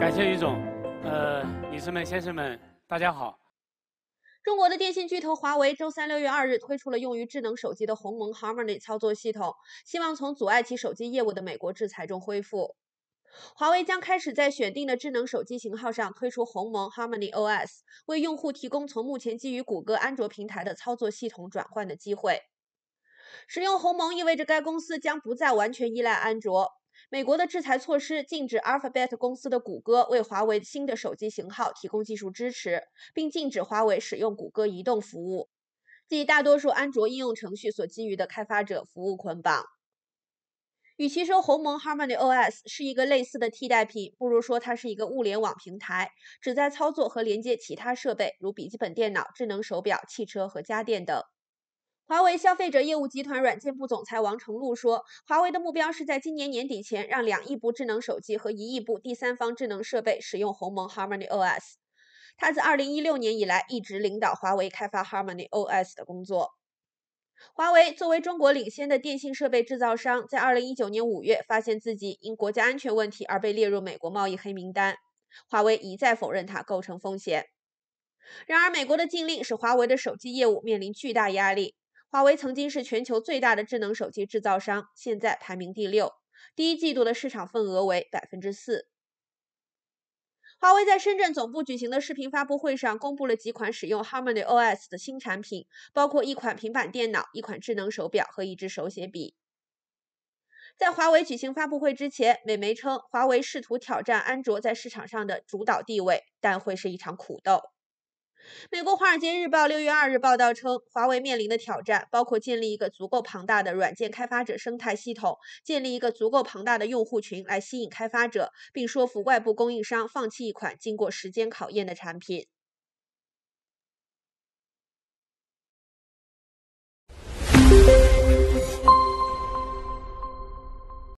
感谢于总。呃，女士们、先生们，大家好。中国的电信巨头华为周三六月二日推出了用于智能手机的鸿蒙 Harmony 操作系统，希望从阻碍其手机业务的美国制裁中恢复。华为将开始在选定的智能手机型号上推出鸿蒙 Harmony OS，为用户提供从目前基于谷歌安卓平台的操作系统转换的机会。使用鸿蒙意味着该公司将不再完全依赖安卓。美国的制裁措施禁止 Alphabet 公司的谷歌为华为新的手机型号提供技术支持，并禁止华为使用谷歌移动服务，即大多数安卓应用程序所基于的开发者服务捆绑。与其说鸿蒙 HarmonyOS 是一个类似的替代品，不如说它是一个物联网平台，旨在操作和连接其他设备，如笔记本电脑、智能手表、汽车和家电等。华为消费者业务集团软件部总裁王成璐说：“华为的目标是在今年年底前让两亿部智能手机和一亿部第三方智能设备使用鸿蒙 HarmonyOS。”他自2016年以来一直领导华为开发 HarmonyOS 的工作。华为作为中国领先的电信设备制造商，在2019年5月发现自己因国家安全问题而被列入美国贸易黑名单。华为一再否认它构成风险。然而，美国的禁令使华为的手机业务面临巨大压力。华为曾经是全球最大的智能手机制造商，现在排名第六，第一季度的市场份额为百分之四。华为在深圳总部举行的视频发布会上，公布了几款使用 Harmony OS 的新产品，包括一款平板电脑、一款智能手表和一支手写笔。在华为举行发布会之前，美媒称，华为试图挑战安卓在市场上的主导地位，但会是一场苦斗。美国《华尔街日报》六月二日报道称，华为面临的挑战包括建立一个足够庞大的软件开发者生态系统，建立一个足够庞大的用户群来吸引开发者，并说服外部供应商放弃一款经过时间考验的产品。